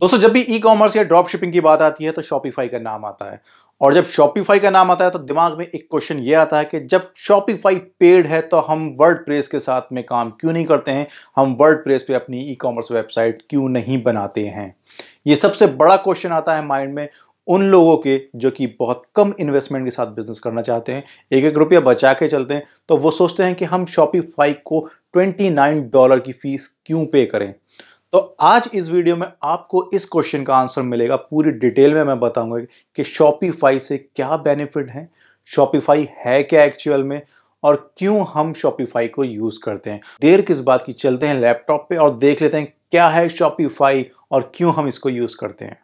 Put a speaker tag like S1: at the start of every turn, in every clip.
S1: दोस्तों जब भी ई कॉमर्स या ड्रॉप शिपिंग की बात आती है तो शॉपिफाई का नाम आता है और जब शॉपिफाई का नाम आता है तो दिमाग में एक क्वेश्चन ये आता है कि जब शॉपिफाई पेड है तो हम वर्ड प्रेस के साथ में काम क्यों नहीं करते हैं हम वर्ड प्रेस पर अपनी ई कॉमर्स वेबसाइट क्यों नहीं बनाते हैं ये सबसे बड़ा क्वेश्चन आता है माइंड में उन लोगों के जो कि बहुत कम इन्वेस्टमेंट के साथ बिजनेस करना चाहते हैं एक एक रुपया बचा के चलते हैं तो वो सोचते हैं कि हम शॉपिफाई को नाइन डॉलर की फीस क्यों पे करें तो आज इस वीडियो में आपको इस क्वेश्चन का आंसर मिलेगा पूरी डिटेल में मैं बताऊंगा कि शॉपिफाई से क्या बेनिफिट है शॉपिफाई है क्या एक्चुअल में और क्यों हम शॉपिफाई को यूज़ करते हैं देर किस बात की चलते हैं लैपटॉप पे और देख लेते हैं क्या है शॉपिफाई और क्यों हम इसको यूज़ करते हैं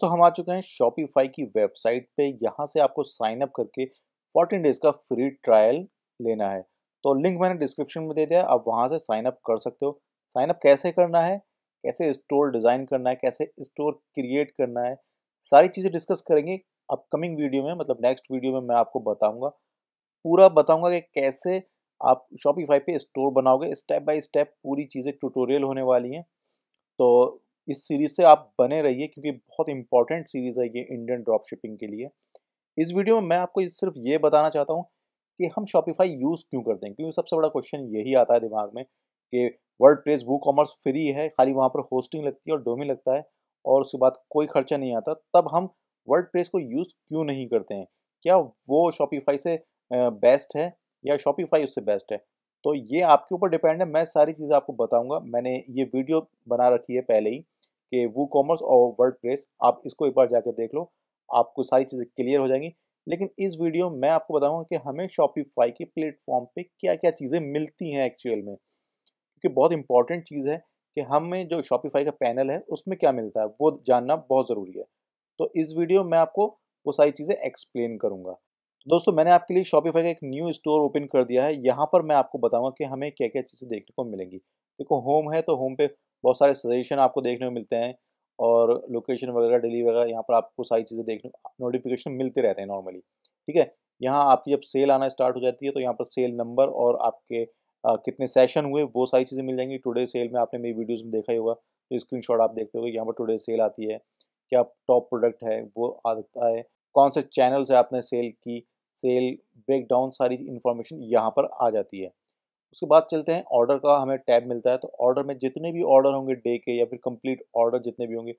S1: तो हम आ चुके हैं शॉपिफाई की वेबसाइट पे यहां से आपको साइन अप करके 14 डेज का फ्री ट्रायल लेना है तो लिंक मैंने डिस्क्रिप्शन में दे दिया आप वहाँ से साइनअप कर सकते हो साइनअप कैसे करना है कैसे स्टोर डिज़ाइन करना है कैसे स्टोर क्रिएट करना है सारी चीज़ें डिस्कस करेंगे अपकमिंग वीडियो में मतलब नेक्स्ट वीडियो में मैं आपको बताऊँगा पूरा बताऊँगा कि कैसे आप शॉपिफाई पे स्टोर बनाओगे स्टेप बाय स्टेप पूरी चीज़ें ट्यूटोरियल होने वाली हैं तो इस सीरीज़ से आप बने रहिए क्योंकि बहुत इंपॉर्टेंट सीरीज़ है ये इंडियन ड्रॉप शिपिंग के लिए इस वीडियो में मैं आपको सिर्फ ये बताना चाहता हूँ कि हम शॉपिफाई यूज़ क्यों करते हैं क्योंकि सबसे बड़ा क्वेश्चन यही आता है दिमाग में कि WordPress WooCommerce free है खाली वहाँ पर होस्टिंग लगती है और डोमी लगता है और उसके बाद कोई खर्चा नहीं आता तब हम वर्ल्ड प्रेस को यूज़ क्यों नहीं करते हैं क्या वो शॉपिफाई से बेस्ट है या शॉपिफाई उससे बेस्ट है तो ये आपके ऊपर डिपेंड है मैं सारी चीज़ें आपको बताऊँगा मैंने ये वीडियो बना रखी है पहले ही कि वो कॉमर्स और वर्ल्ड प्रेस आप इसको एक बार जाकर देख लो आपको सारी चीज़ें क्लियर हो जाएंगी लेकिन इस वीडियो में आपको बताऊंगा कि हमें शॉपिफाई के प्लेटफॉर्म पे क्या क्या चीज़ें मिलती हैं एक्चुअल में क्योंकि बहुत इंपॉर्टेंट चीज़ है कि हमें जो शॉपिफाई का पैनल है उसमें क्या मिलता है वो जानना बहुत ज़रूरी है तो इस वीडियो में आपको वो सारी चीज़ें एक्सप्लेन करूँगा दोस्तों मैंने आपके लिए शॉपिफाई का एक न्यू स्टोर ओपन कर दिया है यहाँ पर मैं आपको बताऊँगा कि हमें क्या क्या चीज़ें देखने को मिलेंगी देखो होम है तो होम पे बहुत सारे सजेशन आपको देखने को मिलते हैं और लोकेशन वगैरह डेली वगैरह यहाँ पर आपको सारी चीज़ें देखने नोटिफिकेशन मिलते रहते हैं नॉर्मली ठीक है यहाँ आपकी जब सेल आना स्टार्ट हो जाती है तो यहाँ पर सेल नंबर और आपके आ, कितने सेशन हुए वो सारी चीज़ें मिल जाएंगी टुडे सेल में आपने मेरी वीडियोज़ में देखा ही होगा तो स्क्रीन आप देखते हो यहाँ पर टुडे सेल आती है क्या टॉप प्रोडक्ट है वो आता है कौन से चैनल से आपने सेल की सेल ब्रेकडाउन सारी इन्फॉर्मेशन यहाँ पर आ जाती है उसके बाद चलते हैं ऑर्डर का हमें टैब मिलता है तो ऑर्डर में जितने भी ऑर्डर होंगे डे के या फिर कंप्लीट ऑर्डर जितने भी होंगे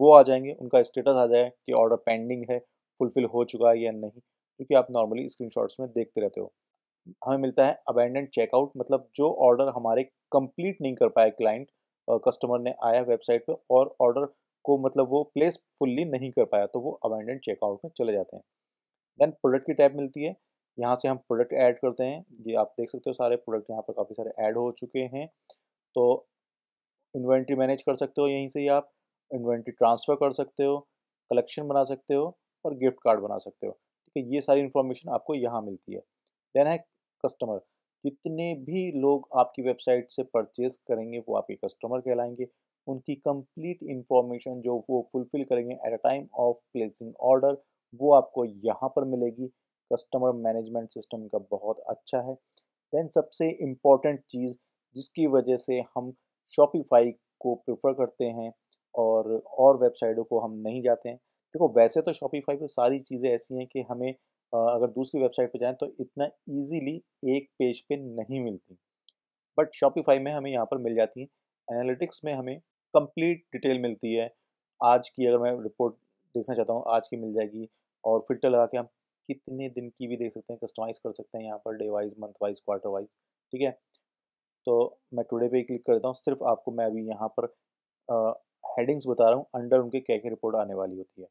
S1: वो आ जाएंगे उनका स्टेटस आ जाए कि ऑर्डर पेंडिंग है फुलफिल हो चुका है या नहीं क्योंकि आप नॉर्मली स्क्रीन में देखते रहते हो हमें मिलता है अबेंडेंट चेकआउट मतलब जो ऑर्डर हमारे कंप्लीट नहीं कर पाए क्लाइंट कस्टमर ने आया वेबसाइट पर और ऑर्डर को मतलब वो प्लेस फुल्ली नहीं कर पाया तो वो अबेंडेंट चेकआउट में चले जाते हैं देन प्रोडक्ट की टैब मिलती है यहाँ से हम प्रोडक्ट ऐड करते हैं ये आप देख सकते हो सारे प्रोडक्ट यहाँ पर काफ़ी सारे ऐड हो चुके हैं तो इन्वेंट्री मैनेज कर सकते हो यहीं से ही आप इन्वेंट्री ट्रांसफ़र कर सकते हो कलेक्शन बना सकते हो और गिफ्ट कार्ड बना सकते हो ठीक है ये सारी इन्फॉर्मेशन आपको यहाँ मिलती है देन है कस्टमर जितने भी लोग आपकी वेबसाइट से परचेज करेंगे वो आपके कस्टमर कहलाएंगे उनकी कंप्लीट इन्फॉर्मेशन जो वो फुलफ़िल करेंगे at a time of placing order वो आपको यहाँ पर मिलेगी कस्टमर मैनेजमेंट सिस्टम का बहुत अच्छा है देन सबसे इम्पॉर्टेंट चीज़ जिसकी वजह से हम शॉपिफाई को प्रेफर करते हैं और और वेबसाइटों को हम नहीं जाते हैं देखो वैसे तो शॉपिफाई पे सारी चीज़ें ऐसी हैं कि हमें अगर दूसरी वेबसाइट पे जाएं तो इतना इजीली एक पेज पे नहीं मिलती बट शॉपिफाई में हमें यहाँ पर मिल जाती हैं एनालिटिक्स में हमें कंप्लीट डिटेल मिलती है आज की अगर मैं रिपोर्ट देखना चाहता हूँ आज की मिल जाएगी और फिल्टर लगा के हम कितने दिन की भी देख सकते हैं कस्टमाइज़ कर सकते हैं यहाँ पर day wise month wise quarter wise ठीक है तो मैं टुडे पे क्लिक करता हूँ सिर्फ आपको मैं अभी यहाँ पर हेडिंग्स बता रहा हूँ अंडर उनके क्या क्या रिपोर्ट आने वाली होती है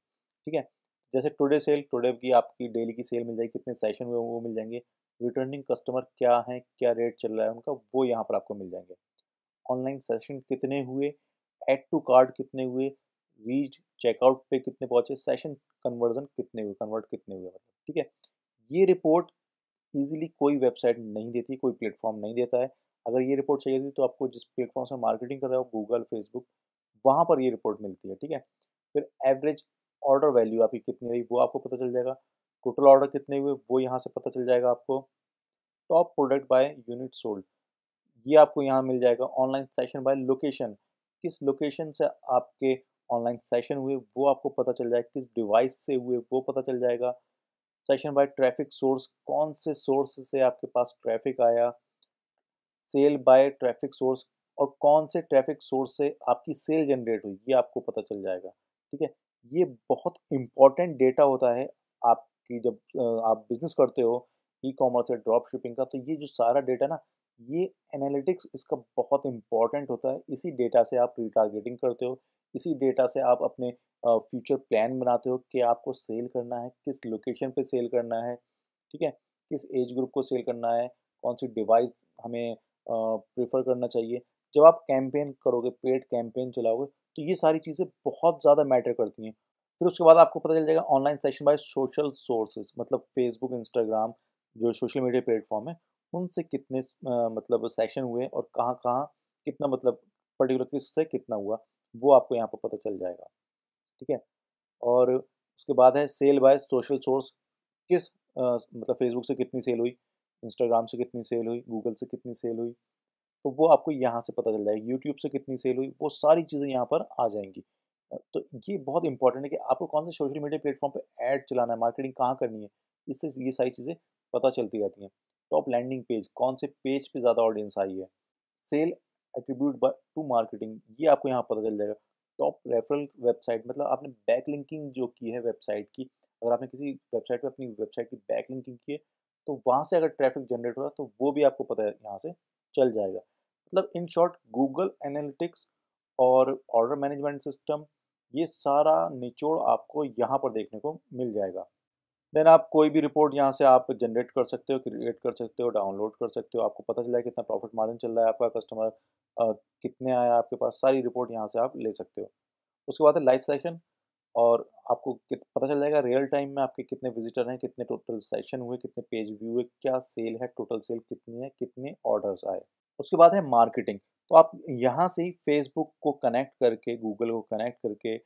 S1: ठीक है जैसे टुडे सेल टुडे की आपकी डेली की सेल मिल जाएगी कितने सेशन हुए वो मिल जाएंगे रिटर्निंग कस्टमर क्या हैं क्या रेट चल रहा है उनका वो यहाँ पर आपको मिल जाएंगे ऑनलाइन सेशन कितने हुए एड टू कार्ड कितने हुए रीच चेकआउट पे कितने पहुंचे सेशन कन्वर्जन कितने हुए कन्वर्ट कितने हुए मतलब, ठीक है ये रिपोर्ट ईजिली कोई वेबसाइट नहीं देती कोई प्लेटफॉर्म नहीं देता है अगर ये रिपोर्ट चाहिए थी तो आपको जिस प्लेटफॉर्म से मार्केटिंग कर रहे हो गूगल फेसबुक वहाँ पर ये रिपोर्ट मिलती है ठीक है फिर एवरेज ऑर्डर वैल्यू आपकी कितनी रही वो आपको पता चल जाएगा टोटल ऑर्डर कितने हुए वो यहाँ से पता चल जाएगा आपको top product by unit sold ये आपको यहाँ मिल जाएगा ऑनलाइन सेशन बाय लोकेशन किस लोकेशन से आपके ऑनलाइन सेशन हुए वो आपको पता चल जाएगा किस डिवाइस से हुए वो पता चल जाएगा सेशन बाय ट्रैफिक सोर्स कौन से सोर्स से आपके पास ट्रैफिक आया सेल बाय ट्रैफिक सोर्स और कौन से ट्रैफिक सोर्स से आपकी सेल जनरेट हुई ये आपको पता चल जाएगा ठीक है ये बहुत इम्पॉर्टेंट डेटा होता है आपकी जब आप बिजनेस करते हो ई कॉमर्स या ड्रॉप शिपिंग का तो ये जो सारा डेटा ना ये एनालिटिक्स इसका बहुत इंपॉर्टेंट होता है इसी डेटा से आप रिटारगेटिंग करते हो इसी डेटा से आप अपने फ्यूचर प्लान बनाते हो कि आपको सेल करना है किस लोकेशन पे सेल करना है ठीक है किस एज ग्रुप को सेल करना है कौन सी डिवाइस हमें प्रेफर करना चाहिए जब आप कैंपेन करोगे पेड कैंपेन चलाओगे तो ये सारी चीज़ें बहुत ज़्यादा मैटर करती हैं फिर उसके बाद आपको पता चल जाएगा online session by social sources मतलब फेसबुक इंस्टाग्राम जो सोशल मीडिया प्लेटफॉर्म है उनसे कितने मतलब सेशन हुए और कहाँ कहाँ कितना मतलब पर्टिकुलर किस से कितना हुआ वो आपको यहाँ पर पता चल जाएगा ठीक है और उसके बाद है सेल बाय सोशल सोर्स किस आ, मतलब फेसबुक से कितनी सेल हुई इंस्टाग्राम से कितनी सेल हुई गूगल से कितनी सेल हुई तो वो आपको यहाँ से पता चल जाएगा यूट्यूब से कितनी सेल हुई वो सारी चीज़ें यहाँ पर आ जाएंगी तो ये बहुत इंपॉर्टेंट है कि आपको कौन से सोशल मीडिया प्लेटफॉर्म पे ऐड चलाना है मार्केटिंग कहाँ करनी है इससे ये सारी चीज़ें पता चलती रहती हैं टॉप लैंडिंग पेज कौन से पेज पे ज़्यादा ऑडियंस आई है सेल एट्रीब्यूट टू मार्केटिंग ये आपको यहाँ पता चल जाएगा टॉप रेफरल वेबसाइट मतलब आपने बैक लिंकिंग जो की है वेबसाइट की अगर आपने किसी वेबसाइट पर अपनी वेबसाइट की बैक लिंकिंग की है तो वहाँ से अगर ट्रैफिक जनरेट है तो वो भी आपको पता है यहाँ से चल जाएगा मतलब इन शॉर्ट गूगल एनालिटिक्स और ऑर्डर मैनेजमेंट सिस्टम ये सारा निचोड़ आपको यहाँ पर देखने को मिल जाएगा देन आप कोई भी रिपोर्ट यहाँ से आप जनरेट कर सकते हो क्रिएट कर सकते हो डाउनलोड कर सकते हो आपको पता चला है कितना प्रॉफिट मार्जिन चल रहा है आपका कस्टमर कितने आया आपके पास सारी रिपोर्ट यहाँ से आप ले सकते हो उसके बाद है लाइव सेशन और आपको पता चल जाएगा रियल टाइम में आपके कितने विजिटर हैं कितने टोटल सेशन हुए कितने पेज व्यू हुए क्या सेल है टोटल सेल कितनी है कितने ऑर्डर्स आए उसके बाद है मार्केटिंग तो आप यहाँ से ही फेसबुक को कनेक्ट करके गूगल को कनेक्ट करके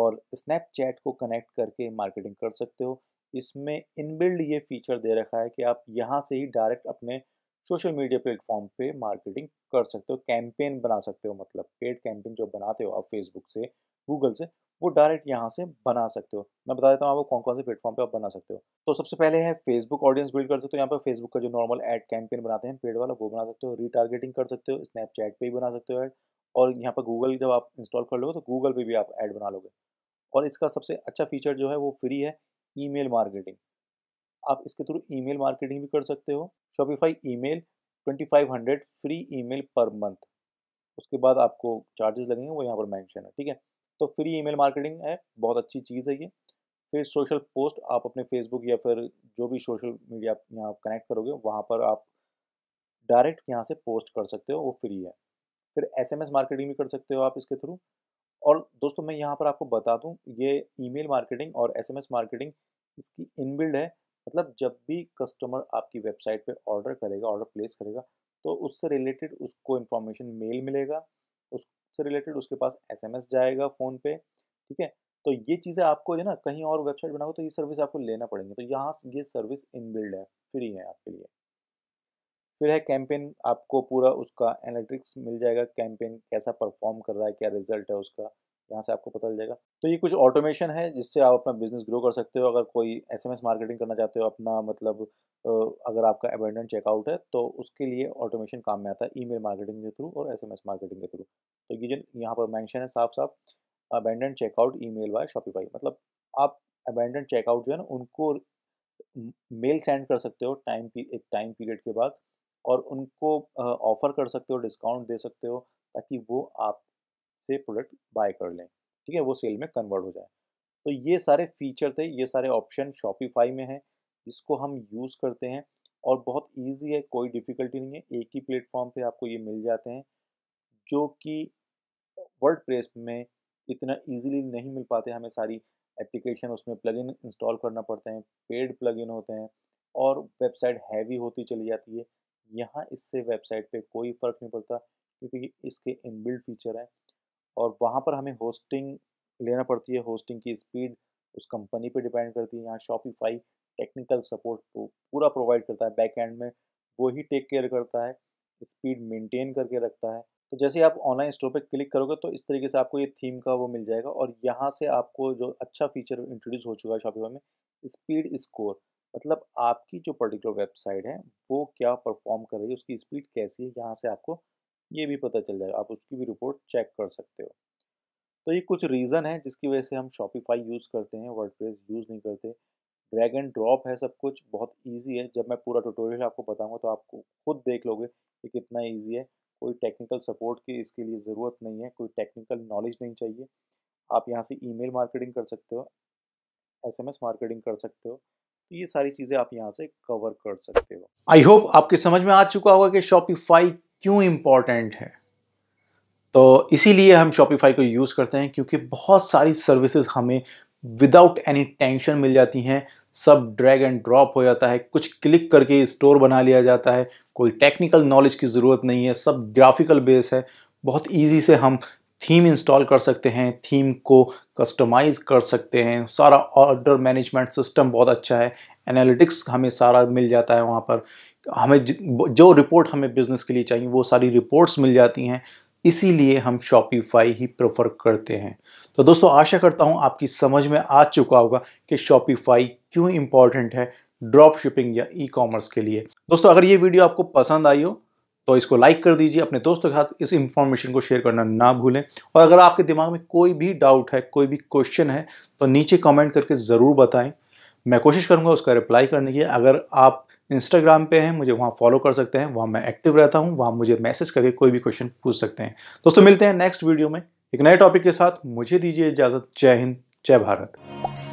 S1: और स्नैपचैट को कनेक्ट करके मार्केटिंग कर सकते हो इसमें इनबिल्ड ये फीचर दे रखा है कि आप यहाँ से ही डायरेक्ट अपने सोशल मीडिया प्लेटफॉर्म पे मार्केटिंग कर सकते हो कैंपेन बना सकते हो मतलब पेड कैंपेन जो बनाते हो आप फेसबुक से गूगल से वो डायरेक्ट यहाँ से बना सकते हो मैं बता देता हूँ आपको कौन कौन से प्लेटफॉर्म पे आप बना सकते हो तो सबसे पहले है फेसबुक ऑडियंस बिल्ड कर सकते हो यहाँ पर फेसबुक का जो नॉर्मल एड कैंपेन बनाते हैं पेड वाला वो बना सकते हो रीटारगेटिंग कर सकते हो स्नैपचैट पर भी बना सकते हो ऐड और यहाँ पर गूगल जब आप इंस्टॉल कर लोगे तो गूगल पे भी आप ऐड बना लोगे और इसका सबसे अच्छा फीचर जो है वो फ्री है ईमेल मार्केटिंग आप इसके थ्रू ईमेल मार्केटिंग भी कर सकते हो Shopify email hundred free email per month उसके बाद आपको चार्जेस लगेंगे वो यहाँ पर मेंशन है ठीक है तो फ्री ईमेल मार्केटिंग है बहुत अच्छी चीज़ है ये फिर सोशल पोस्ट आप अपने फेसबुक या फिर जो भी सोशल मीडिया यहाँ कनेक्ट करोगे वहाँ पर आप डायरेक्ट यहाँ से पोस्ट कर सकते हो वो फ्री है फिर एसएमएस मार्केटिंग भी कर सकते हो आप इसके थ्रू और दोस्तों मैं यहाँ पर आपको बता दूँ ये ईमेल मार्केटिंग और एसएमएस मार्केटिंग इसकी इनबिल्ड है मतलब जब भी कस्टमर आपकी वेबसाइट पे ऑर्डर करेगा ऑर्डर प्लेस करेगा तो उससे रिलेटेड उसको इन्फॉर्मेशन मेल मिलेगा उससे रिलेटेड उसके पास एसएमएस जाएगा फ़ोन पे ठीक है तो ये चीज़ें आपको जो ना कहीं और वेबसाइट बनाओगे तो ये सर्विस आपको लेना पड़ेगी तो यहाँ ये सर्विस इनबिल्ड है फ्री है आपके लिए फिर है कैंपेन आपको पूरा उसका एनालिटिक्स मिल जाएगा कैंपेन कैसा परफॉर्म कर रहा है क्या रिजल्ट है उसका यहाँ से आपको पता चल जाएगा तो ये कुछ ऑटोमेशन है जिससे आप अपना बिजनेस ग्रो कर सकते हो अगर कोई एसएमएस मार्केटिंग करना चाहते हो अपना मतलब अगर आपका अबेंडेंट चेकआउट है तो उसके लिए ऑटोमेशन काम में आता है ईमेल मार्केटिंग के थ्रू और एसएमएस मार्केटिंग के थ्रू तो ये जो यहाँ पर मैंशन है साफ साफ abandoned checkout email by Shopify मतलब आप अबेंडेंट चेकआउट जो है ना उनको मेल सेंड कर सकते हो टाइम एक टाइम पीरियड के बाद और उनको ऑफ़र कर सकते हो डिस्काउंट दे सकते हो ताकि वो आप से प्रोडक्ट बाय कर लें ठीक है वो सेल में कन्वर्ट हो जाए तो ये सारे फीचर थे ये सारे ऑप्शन शॉपिफाई में हैं जिसको हम यूज़ करते हैं और बहुत इजी है कोई डिफ़िकल्टी नहीं है एक ही प्लेटफॉर्म पे आपको ये मिल जाते हैं जो कि वर्ड में इतना इजीली नहीं मिल पाते हमें सारी एप्लीकेशन उसमें प्लगइन इंस्टॉल करना पड़ते हैं पेड प्लगइन होते हैं और वेबसाइट हैवी होती चली जाती है यहाँ इससे वेबसाइट पे कोई फ़र्क नहीं पड़ता क्योंकि इसके इनबिल्ड फीचर हैं और वहाँ पर हमें होस्टिंग लेना पड़ती है होस्टिंग की स्पीड उस कंपनी पे डिपेंड करती है यहाँ शॉपिफाई टेक्निकल सपोर्ट को पूरा प्रोवाइड करता है बैक एंड में वो ही टेक केयर करता है स्पीड मेंटेन करके रखता है तो जैसे आप ऑनलाइन स्टोर पे क्लिक करोगे तो इस तरीके से आपको ये थीम का वो मिल जाएगा और यहाँ से आपको जो अच्छा फीचर इंट्रोड्यूस हो चुका है शॉपिफाई में स्पीड स्कोर मतलब आपकी जो पर्टिकुलर वेबसाइट है वो क्या परफॉर्म कर रही है उसकी स्पीड कैसी है यहाँ से आपको ये भी पता चल जाएगा आप उसकी भी रिपोर्ट चेक कर सकते हो तो ये कुछ रीज़न है जिसकी वजह से हम शॉपिफाई यूज़ करते हैं वर्ड यूज़ नहीं करते ड्रैग एंड ड्रॉप है सब कुछ बहुत ईजी है जब मैं पूरा टूटोरियल आपको बताऊँगा तो आपको खुद देख लोगे कि कितना ईजी है कोई टेक्निकल सपोर्ट की इसके लिए ज़रूरत नहीं है कोई टेक्निकल नॉलेज नहीं चाहिए आप यहाँ से ईमेल मार्केटिंग कर सकते हो एसएमएस मार्केटिंग कर सकते हो तो ये सारी चीज़ें आप यहाँ से कवर कर सकते हो आई होप आपके समझ में आ चुका होगा कि शॉपिफाई क्यों इंपॉर्टेंट है तो इसीलिए हम शॉपिफाई को यूज़ करते हैं क्योंकि बहुत सारी सर्विसेज हमें विदाउट एनी टेंशन मिल जाती हैं सब ड्रैग एंड ड्रॉप हो जाता है कुछ क्लिक करके स्टोर बना लिया जाता है कोई टेक्निकल नॉलेज की ज़रूरत नहीं है सब ग्राफिकल बेस है बहुत ईजी से हम थीम इंस्टॉल कर सकते हैं थीम को कस्टमाइज कर सकते हैं सारा ऑर्डर मैनेजमेंट सिस्टम बहुत अच्छा है एनालिटिक्स हमें सारा मिल जाता है वहाँ पर हमें जो रिपोर्ट हमें बिज़नेस के लिए चाहिए वो सारी रिपोर्ट्स मिल जाती हैं इसीलिए हम शॉपिफाई ही प्रेफर करते हैं तो दोस्तों आशा करता हूँ आपकी समझ में आ चुका होगा कि शॉपिफाई क्यों इम्पॉर्टेंट है ड्रॉप शिपिंग या ई कॉमर्स के लिए दोस्तों अगर ये वीडियो आपको पसंद आई हो तो इसको लाइक कर दीजिए अपने दोस्तों के साथ इस इंफॉर्मेशन को शेयर करना ना भूलें और अगर आपके दिमाग में कोई भी डाउट है कोई भी क्वेश्चन है तो नीचे कमेंट करके ज़रूर बताएं मैं कोशिश करूंगा उसका रिप्लाई करने की अगर आप इंस्टाग्राम पे हैं मुझे वहाँ फॉलो कर सकते हैं वहाँ मैं एक्टिव रहता हूँ वहाँ मुझे मैसेज करके कोई भी क्वेश्चन पूछ सकते हैं दोस्तों मिलते हैं नेक्स्ट वीडियो में एक नए टॉपिक के साथ मुझे दीजिए इजाज़त जय हिंद जय भारत